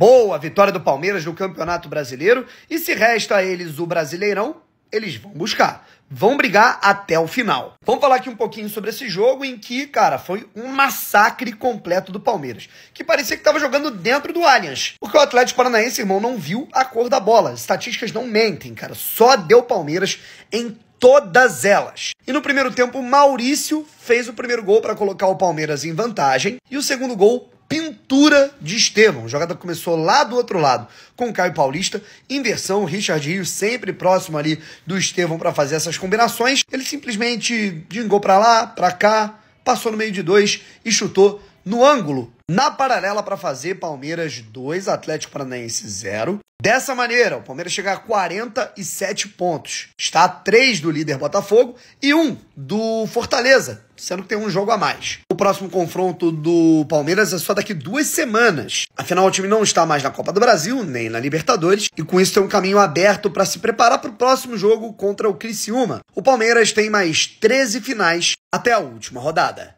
boa vitória do Palmeiras no Campeonato Brasileiro e se resta a eles o Brasileirão, eles vão buscar. Vão brigar até o final. Vamos falar aqui um pouquinho sobre esse jogo em que, cara, foi um massacre completo do Palmeiras, que parecia que estava jogando dentro do Allianz. Porque o Atlético Paranaense, irmão, não viu a cor da bola. As estatísticas não mentem, cara. Só deu Palmeiras em todas elas. E no primeiro tempo, Maurício fez o primeiro gol para colocar o Palmeiras em vantagem e o segundo gol pintura de Estevam. A jogada começou lá do outro lado com Caio Paulista. Inversão, Richard Rios sempre próximo ali do Estevam para fazer essas combinações. Ele simplesmente dingou para lá, para cá, passou no meio de dois e chutou no ângulo, na paralela para fazer Palmeiras 2, Atlético Paranaense 0. Dessa maneira, o Palmeiras chega a 47 pontos. Está a 3 do líder Botafogo e 1 do Fortaleza, sendo que tem um jogo a mais. O próximo confronto do Palmeiras é só daqui duas semanas. Afinal, o time não está mais na Copa do Brasil, nem na Libertadores, e com isso tem um caminho aberto para se preparar para o próximo jogo contra o Criciúma. O Palmeiras tem mais 13 finais até a última rodada.